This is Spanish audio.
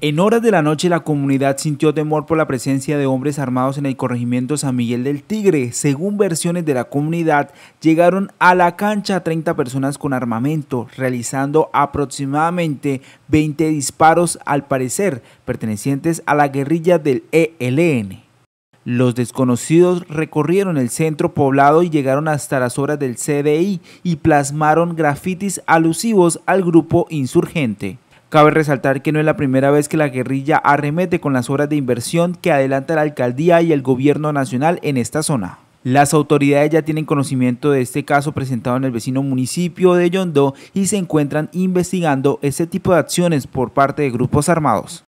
En horas de la noche la comunidad sintió temor por la presencia de hombres armados en el corregimiento San Miguel del Tigre. Según versiones de la comunidad, llegaron a la cancha 30 personas con armamento, realizando aproximadamente 20 disparos al parecer pertenecientes a la guerrilla del ELN. Los desconocidos recorrieron el centro poblado y llegaron hasta las horas del CDI y plasmaron grafitis alusivos al grupo insurgente. Cabe resaltar que no es la primera vez que la guerrilla arremete con las obras de inversión que adelanta la alcaldía y el gobierno nacional en esta zona. Las autoridades ya tienen conocimiento de este caso presentado en el vecino municipio de Yondó y se encuentran investigando este tipo de acciones por parte de grupos armados.